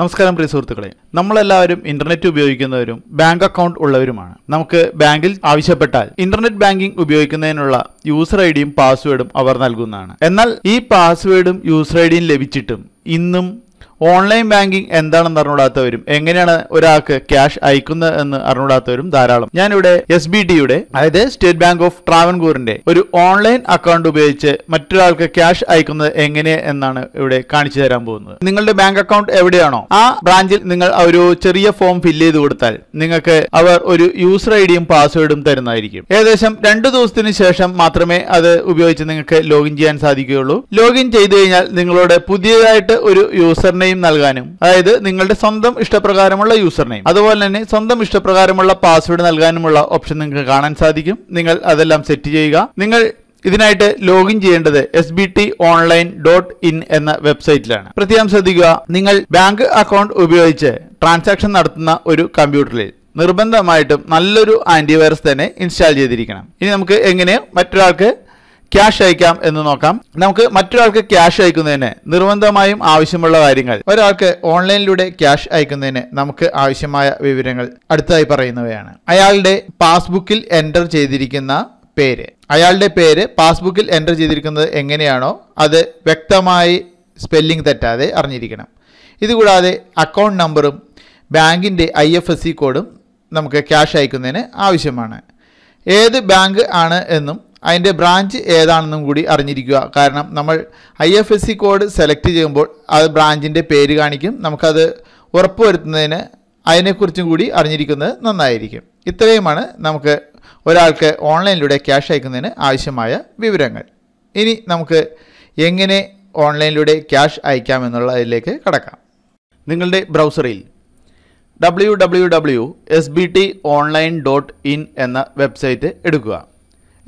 നമസ്കാരം പ്രിയ സുഹൃത്തുക്കളെ നമ്മളെല്ലാവരും ഇന്റർനെറ്റ് ഉപയോഗിക്കുന്നവരും ബാങ്ക് അക്കൗണ്ട് ഉള്ളവരുമാണ് നമുക്ക് ബാങ്കിൽ ആവശ്യപ്പെട്ടാൽ ഇന്റർനെറ്റ് ബാങ്കിംഗ് ഉപയോഗിക്കുന്നതിനുള്ള യൂസർ ഐ ഡിയും പാസ്വേഡും അവർ നൽകുന്നതാണ് എന്നാൽ ഈ പാസ്വേഡും യൂസർ ഐ ഡിയും ലഭിച്ചിട്ടും ഇന്നും ഓൺലൈൻ ബാങ്കിങ് എന്താണെന്ന് അറിഞ്ഞൂടാത്തവരും എങ്ങനെയാണ് ഒരാൾക്ക് ക്യാഷ് അയക്കുന്നത് എന്ന് അറിഞ്ഞൂടാത്തവരും ധാരാളം ഞാനിവിടെ എസ് ബി ഡിയുടെ അതായത് സ്റ്റേറ്റ് ബാങ്ക് ഓഫ് ട്രാവൻകൂറിന്റെ ഒരു ഓൺലൈൻ അക്കൗണ്ട് ഉപയോഗിച്ച് മറ്റൊരാൾക്ക് ക്യാഷ് അയക്കുന്നത് എങ്ങനെ എന്നാണ് ഇവിടെ കാണിച്ചു തരാൻ പോകുന്നത് നിങ്ങളുടെ ബാങ്ക് അക്കൗണ്ട് എവിടെയാണോ ആ ബ്രാഞ്ചിൽ നിങ്ങൾ ഒരു ചെറിയ ഫോം ഫില്ല് ചെയ്ത് കൊടുത്താൽ നിങ്ങൾക്ക് അവർ ഒരു യൂസർ ഐ ഡിയും പാസ്വേഡും തരുന്നതായിരിക്കും ഏകദേശം രണ്ട് ദിവസത്തിന് ശേഷം മാത്രമേ അത് ഉപയോഗിച്ച് നിങ്ങൾക്ക് ലോഗിൻ ചെയ്യാൻ സാധിക്കുകയുള്ളൂ ലോഗിൻ ചെയ്തു കഴിഞ്ഞാൽ നിങ്ങളുടെ പുതിയതായിട്ട് ഒരു യൂസർ നെയിം നൽകാനും അതായത് നിങ്ങളുടെ സ്വന്തം ഇഷ്ടപ്രകാരമുള്ള യൂസർ നെയിം അതുപോലെ തന്നെ സ്വന്തം ഇഷ്ടപ്രകാരമുള്ള പാസ്വേഡ് നൽകാനുമുള്ള ഓപ്ഷൻ നിങ്ങൾക്ക് കാണാൻ സാധിക്കും നിങ്ങൾ അതെല്ലാം സെറ്റ് ചെയ്യുക നിങ്ങൾ ഇതിനായിട്ട് ലോഗിൻ ചെയ്യേണ്ടത് S B T online dot in എന്ന വെബ്സൈറ്റിലാണ് പ്രത്യേകം ശ്രദ്ധിക്കുക നിങ്ങൾ ബാങ്ക് അക്കൗണ്ട് ഉപയോഗിച്ച് ട്രാൻസാക്ഷൻ നടത്തുന്ന ഒരു കമ്പ്യൂട്ടറിൽ നിർബന്ധമായിട്ടും നല്ലൊരു ആന്റിവൈറസ് തന്നെ ഇൻസ്റ്റാൾ ചെയ്തിരിക്കണം ഇനി നമുക്ക് എങ്ങനെ മറ്റൊരാൾക്ക് ക്യാഷ് അയക്കാം എന്ന് നോക്കാം നമുക്ക് മറ്റൊരാൾക്ക് ക്യാഷ് അയക്കുന്നതിന് നിർബന്ധമായും ആവശ്യമുള്ള കാര്യങ്ങൾ ഒരാൾക്ക് ഓൺലൈനിലൂടെ ക്യാഷ് അയക്കുന്നതിന് നമുക്ക് ആവശ്യമായ വിവരങ്ങൾ അടുത്തതായി പറയുന്നവയാണ് അയാളുടെ പാസ്ബുക്കിൽ എൻ്റർ ചെയ്തിരിക്കുന്ന പേര് അയാളുടെ പേര് പാസ്ബുക്കിൽ എൻ്റർ ചെയ്തിരിക്കുന്നത് എങ്ങനെയാണോ അത് വ്യക്തമായി സ്പെല്ലിംഗ് തെറ്റാതെ അറിഞ്ഞിരിക്കണം ഇതുകൂടാതെ അക്കൗണ്ട് നമ്പറും ബാങ്കിൻ്റെ ഐ എഫ് എസ് സി കോഡും നമുക്ക് ക്യാഷ് അയക്കുന്നതിന് ആവശ്യമാണ് ഏത് ബാങ്ക് ആണ് എന്നും അതിൻ്റെ ബ്രാഞ്ച് ഏതാണെന്നും കൂടി അറിഞ്ഞിരിക്കുക കാരണം നമ്മൾ I F S C code select ചെയ്യുമ്പോൾ അത് ബ്രാഞ്ചിൻ്റെ പേര് കാണിക്കും നമുക്കത് ഉറപ്പുവരുത്തുന്നതിന് അതിനെക്കുറിച്ചും കൂടി അറിഞ്ഞിരിക്കുന്നത് നന്നായിരിക്കും ഇത്രയുമാണ് നമുക്ക് ഒരാൾക്ക് ഓൺലൈനിലൂടെ ക്യാഷ് അയക്കുന്നതിന് ആവശ്യമായ വിവരങ്ങൾ ഇനി നമുക്ക് എങ്ങനെ ഓൺലൈനിലൂടെ ക്യാഷ് അയക്കാമെന്നുള്ളതിലേക്ക് കടക്കാം നിങ്ങളുടെ ബ്രൗസറിൽ W W W S B T online dot in എന്ന വെബ്സൈറ്റ് എടുക്കുക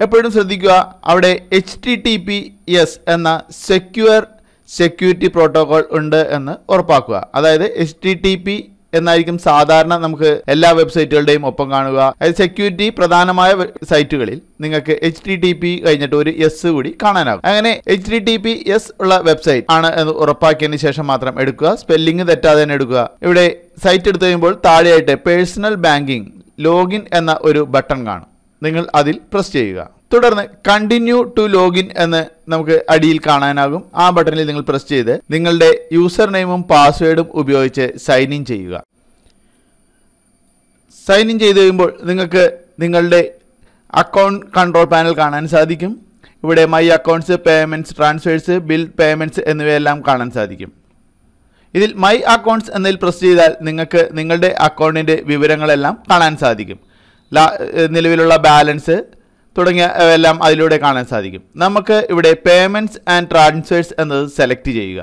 എപ്പോഴും ശ്രദ്ധിക്കുക അവിടെ H T T P S എന്ന സെക്യുവർ സെക്യൂരിറ്റി പ്രോട്ടോകോൾ ഉണ്ട് എന്ന് ഉറപ്പാക്കുക അതായത് എച്ച് ടി ടി പി എന്നായിരിക്കും സാധാരണ നമുക്ക് എല്ലാ വെബ്സൈറ്റുകളുടെയും ഒപ്പം കാണുക അതായത് സെക്യൂരിറ്റി പ്രധാനമായ സൈറ്റുകളിൽ നിങ്ങൾക്ക് എച്ച് ടി ടി പി കഴിഞ്ഞിട്ട് ഒരു എസ് കൂടി കാണാനാകും അങ്ങനെ H T T P S ഉള്ള വെബ്സൈറ്റ് ആണ് എന്ന് ഉറപ്പാക്കിയതിന് ശേഷം മാത്രം എടുക്കുക സ്പെല്ലിംഗ് തെറ്റാതെ തന്നെ എടുക്കുക ഇവിടെ സൈറ്റ് എടുത്തു കഴിയുമ്പോൾ താഴെയായിട്ട് പേഴ്സണൽ ബാങ്കിങ് ലോഗിൻ എന്ന ഒരു ബട്ടൺ കാണും നിങ്ങൾ അതിൽ പ്രസ് ചെയ്യുക തുടർന്ന് കണ്ടിന്യൂ ടു ലോഗിൻ എന്ന് നമുക്ക് അടിയിൽ കാണാനാകും ആ ബട്ടണിൽ നിങ്ങൾ പ്രസ് ചെയ്ത് നിങ്ങളുടെ യൂസർ നെയിമും പാസ്വേഡും ഉപയോഗിച്ച് സൈൻ ഇൻ ചെയ്യുക സൈൻ ഇൻ ചെയ്ത് കഴിയുമ്പോൾ നിങ്ങൾക്ക് നിങ്ങളുടെ അക്കൗണ്ട് കൺട്രോൾ പാനൽ കാണാൻ സാധിക്കും ഇവിടെ my accounts payments transfers bill payments എന്നിവയെല്ലാം കാണാൻ സാധിക്കും ഇതിൽ മൈ അക്കൗണ്ട്സ് എന്നതിൽ പ്രസ് ചെയ്താൽ നിങ്ങൾക്ക് നിങ്ങളുടെ അക്കൗണ്ടിൻ്റെ വിവരങ്ങളെല്ലാം കാണാൻ സാധിക്കും നിലവിലുള്ള ബാലൻസ് തുടങ്ങിയ എല്ലാം അതിലൂടെ കാണാൻ സാധിക്കും നമുക്ക് ഇവിടെ പേയ്മെൻറ്റ്സ് ആൻഡ് ട്രാൻസ്ഫേഴ്സ് എന്നത് സെലക്ട് ചെയ്യുക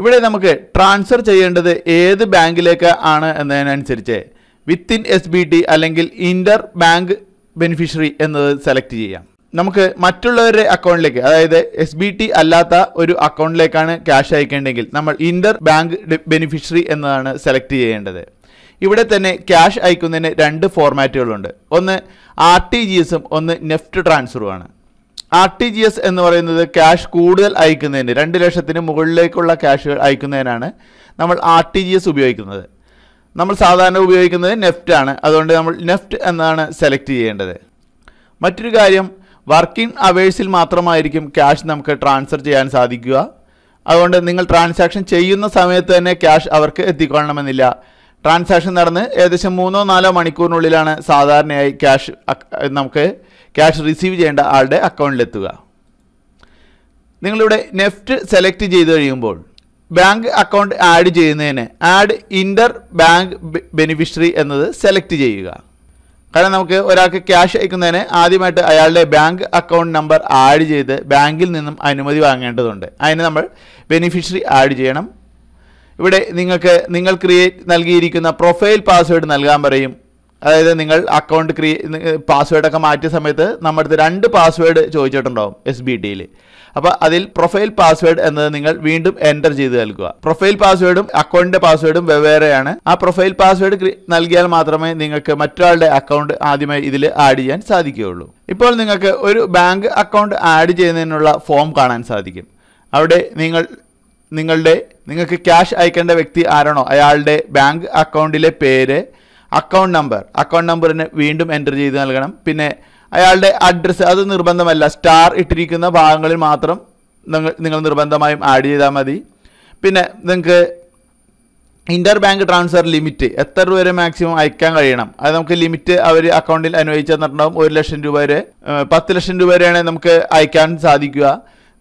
ഇവിടെ നമുക്ക് ട്രാൻസ്ഫർ ചെയ്യേണ്ടത് ഏത് ബാങ്കിലേക്ക് ആണ് എന്നതിനനുസരിച്ച് വിത്തിൻ എസ് ബി ടി അല്ലെങ്കിൽ ഇൻ്റർ ബാങ്ക് ബെനിഫിഷ്യറി എന്നത് സെലക്ട് ചെയ്യാം നമുക്ക് മറ്റുള്ളവരുടെ അക്കൗണ്ടിലേക്ക് അതായത് എസ് ബി ടി അല്ലാത്ത ഒരു അക്കൗണ്ടിലേക്കാണ് ക്യാഷ് അയക്കേണ്ടെങ്കിൽ നമ്മൾ ഇന്റർ ബാങ്ക് ബെനിഫിഷ്യറി എന്നതാണ് സെലക്ട് ചെയ്യേണ്ടത് ഇവിടെ തന്നെ ക്യാഷ് അയക്കുന്നതിന് രണ്ട് ഫോർമാറ്റുകളുണ്ട് ഒന്ന് ആർ ടി ജി എസും ഒന്ന് നെഫ്റ്റ് ട്രാൻസ്ഫറുമാണ് ആർ ടി ജി എസ് എന്ന് പറയുന്നത് ക്യാഷ് കൂടുതൽ അയക്കുന്നതിന് രണ്ട് ലക്ഷത്തിന് മുകളിലേക്കുള്ള ക്യാഷുകൾ അയക്കുന്നതിനാണ് നമ്മൾ ആർ ടി ജി എസ് ഉപയോഗിക്കുന്നത് നമ്മൾ സാധാരണ ഉപയോഗിക്കുന്നത് നെഫ്റ്റ് ആണ് അതുകൊണ്ട് നമ്മൾ നെഫ്റ്റ് എന്നാണ് സെലക്ട് ചെയ്യേണ്ടത് മറ്റൊരു കാര്യം വർക്കിംഗ് അവേഴ്സിൽ മാത്രമായിരിക്കും ക്യാഷ് നമുക്ക് ട്രാൻസ്ഫർ ചെയ്യാൻ സാധിക്കുക അതുകൊണ്ട് നിങ്ങൾ ട്രാൻസാക്ഷൻ ചെയ്യുന്ന സമയത്ത് തന്നെ ക്യാഷ് അവർക്ക് എത്തിക്കൊള്ളണമെന്നില്ല ട്രാൻസാക്ഷൻ നടന്ന് ഏകദേശം മൂന്നോ നാലോ മണിക്കൂറിനുള്ളിലാണ് സാധാരണയായി ക്യാഷ് നമുക്ക് ക്യാഷ് റിസീവ് ചെയ്യേണ്ട ആളുടെ അക്കൗണ്ടിലെത്തുക നിങ്ങളിവിടെ നെഫ്റ്റ് സെലക്ട് ചെയ്ത് കഴിയുമ്പോൾ ബാങ്ക് അക്കൗണ്ട് ആഡ് ചെയ്യുന്നതിന് ആഡ് ഇൻ്റർ ബാങ്ക് ബെനിഫിഷ്യറി എന്നത് സെലക്ട് ചെയ്യുക കാരണം നമുക്ക് ഒരാൾക്ക് ക്യാഷ് അയക്കുന്നതിന് ആദ്യമായിട്ട് അയാളുടെ ബാങ്ക് അക്കൗണ്ട് നമ്പർ ആഡ് ചെയ്ത് ബാങ്കിൽ നിന്നും അനുമതി വാങ്ങേണ്ടതുണ്ട് അതിന് നമ്മൾ ബെനിഫിഷ്യറി ആഡ് ചെയ്യണം ഇവിടെ നിങ്ങൾക്ക് നിങ്ങൾ ക്രിയേറ്റ് നൽകിയിരിക്കുന്ന പ്രൊഫൈൽ പാസ്വേഡ് നൽകാൻ പറയും അതായത് നിങ്ങൾ അക്കൗണ്ട് ക്രിയേ പാസ്വേഡൊക്കെ മാറ്റിയ സമയത്ത് നമ്മുടെ അടുത്ത് രണ്ട് പാസ്വേഡ് ചോദിച്ചിട്ടുണ്ടാവും എസ് ബി ടിയിൽ അപ്പോൾ അതിൽ പ്രൊഫൈൽ പാസ്വേഡ് എന്നത് നിങ്ങൾ വീണ്ടും എൻ്റർ ചെയ്ത് നൽകുക പ്രൊഫൈൽ പാസ്വേഡും അക്കൗണ്ടിൻ്റെ പാസ്വേഡും വെവ്വേറെയാണ് ആ പ്രൊഫൈൽ പാസ്വേഡ് നൽകിയാൽ മാത്രമേ നിങ്ങൾക്ക് മറ്റൊരാളുടെ അക്കൗണ്ട് ആദ്യമായി ഇതിൽ ആഡ് ചെയ്യാൻ സാധിക്കുകയുള്ളൂ ഇപ്പോൾ നിങ്ങൾക്ക് ഒരു ബാങ്ക് അക്കൗണ്ട് ആഡ് ചെയ്യുന്നതിനുള്ള ഫോം കാണാൻ സാധിക്കും അവിടെ നിങ്ങൾ നിങ്ങളുടെ നിങ്ങൾക്ക് ക്യാഷ് അയക്കേണ്ട വ്യക്തി ആരാണോ അയാളുടെ ബാങ്ക് അക്കൗണ്ടിലെ പേര് അക്കൗണ്ട് നമ്പർ അക്കൗണ്ട് നമ്പറിന് വീണ്ടും എൻ്റർ ചെയ്ത് നൽകണം പിന്നെ അയാളുടെ അഡ്രസ്സ് അത് നിർബന്ധമല്ല സ്റ്റാർ ഇട്ടിരിക്കുന്ന ഭാഗങ്ങളിൽ മാത്രം നിങ്ങൾ നിങ്ങൾ നിർബന്ധമായും ആഡ് ചെയ്താൽ മതി പിന്നെ നിങ്ങൾക്ക് ഇൻ്റർ ബാങ്ക് ട്രാൻസ്ഫർ ലിമിറ്റ് എത്ര രൂപ വരെ മാക്സിമം അയക്കാൻ കഴിയണം അത് നമുക്ക് ലിമിറ്റ് അവർ അക്കൗണ്ടിൽ അനുവദിച്ചു തന്നിട്ടുണ്ടാകും ഒരു ലക്ഷം രൂപ വരെ പത്ത് ലക്ഷം രൂപ വരെയാണ് നമുക്ക് അയക്കാൻ സാധിക്കുക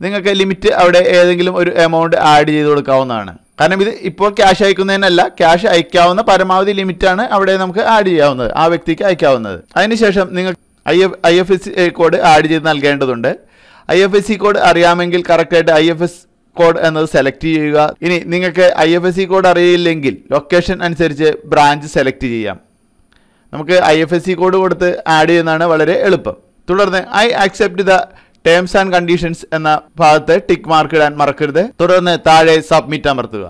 നിങ്ങൾക്ക് ലിമിറ്റ് അവിടെ ഏതെങ്കിലും ഒരു എമൗണ്ട് ആഡ് ചെയ്ത് കൊടുക്കാവുന്നതാണ് കാരണം ഇത് ഇപ്പോൾ ക്യാഷ് അയക്കുന്നതിനല്ല ക്യാഷ് അയക്കാവുന്ന പരമാവധി ലിമിറ്റാണ് അവിടെ നമുക്ക് ആഡ് ചെയ്യാവുന്നത് ആ വ്യക്തിക്ക് അയക്കാവുന്നത് അതിനുശേഷം നിങ്ങൾ I F I F S code add ചെയ്ത് നൽകേണ്ടതുണ്ട് I F S C code അറിയാമെങ്കിൽ കറക്റ്റായിട്ട് ഐ എഫ് എസ് കോഡ് എന്നത് സെലക്ട് ചെയ്യുക ഇനി നിങ്ങൾക്ക് I F S C code അറിയില്ലെങ്കിൽ ലൊക്കേഷൻ അനുസരിച്ച് ബ്രാഞ്ച് സെലക്ട് ചെയ്യാം നമുക്ക് I F S C code കൊടുത്ത് ആഡ് ചെയ്യുന്നതാണ് വളരെ എളുപ്പം തുടർന്ന് I accept the terms and conditions എന്ന ഭാഗത്ത് ടിക്ക് മാർക്ക് ഇടാൻ മറക്കരുത് തുടർന്ന് താഴെ സബ്മിറ്റ് അമർത്തുക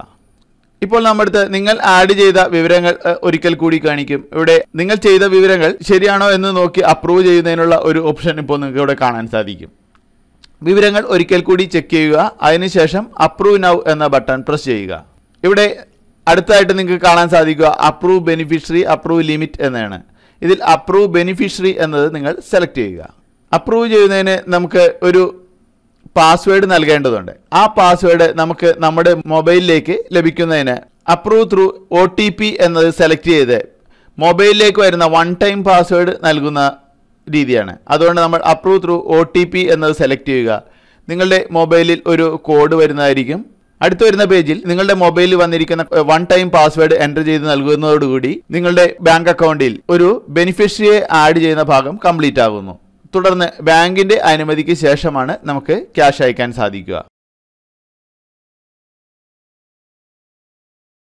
ഇപ്പോൾ നമ്മുടെ നിങ്ങൾ ആഡ് ചെയ്ത വിവരങ്ങൾ ഒരിക്കൽ കൂടി കാണിക്കും ഇവിടെ നിങ്ങൾ ചെയ്ത വിവരങ്ങൾ ശരിയാണോ എന്ന് നോക്കി അപ്രൂവ് ചെയ്യുന്നതിനുള്ള ഒരു ഓപ്ഷൻ ഇപ്പോൾ നിങ്ങൾക്ക് ഇവിടെ കാണാൻ സാധിക്കും വിവരങ്ങൾ ഒരിക്കൽ കൂടി ചെക്ക് ചെയ്യുക അതിനുശേഷം അപ്രൂവ് നൗ എന്ന ബട്ടൺ പ്രസ് ചെയ്യുക ഇവിടെ അടുത്തായിട്ട് നിങ്ങൾക്ക് കാണാൻ സാധിക്കുക അപ്രൂവ് ബെനിഫിഷ്യറി അപ്രൂവ് ലിമിറ്റ് എന്നാണ് ഇതിൽ അപ്രൂവ് ബെനിഫിഷ്യറി എന്നത് നിങ്ങൾ സെലക്ട് ചെയ്യുക അപ്രൂവ് ചെയ്യുന്നതിന് നമുക്ക് ഒരു പാസ്വേഡ് നൽകേണ്ടതുണ്ട് ആ പാസ്വേഡ് നമുക്ക് നമ്മുടെ മൊബൈലിലേക്ക് ലഭിക്കുന്നതിന് approve through O T P എന്നത് സെലക്ട് ചെയ്ത് മൊബൈലിലേക്ക് വരുന്ന വൺ ടൈം പാസ്വേഡ് നൽകുന്ന രീതിയാണ് അതുകൊണ്ട് നമ്മൾ approve through O T P എന്നത് സെലക്ട് ചെയ്യുക നിങ്ങളുടെ മൊബൈലിൽ ഒരു കോഡ് വരുന്നതായിരിക്കും അടുത്ത് വരുന്ന പേജിൽ നിങ്ങളുടെ മൊബൈലിൽ വന്നിരിക്കുന്ന വൺ ടൈം പാസ്വേഡ് എൻ്റർ ചെയ്ത് നൽകുന്നതോടുകൂടി നിങ്ങളുടെ ബാങ്ക് അക്കൗണ്ടിൽ ഒരു ബെനിഫിഷ്യറിയെ ആഡ് ചെയ്യുന്ന ഭാഗം കംപ്ലീറ്റ് ആകുന്നു തുടർന്ന് ബാങ്കിൻ്റെ അനുമതിക്ക് ശേഷമാണ് നമുക്ക് ക്യാഷ് അയക്കാൻ സാധിക്കുക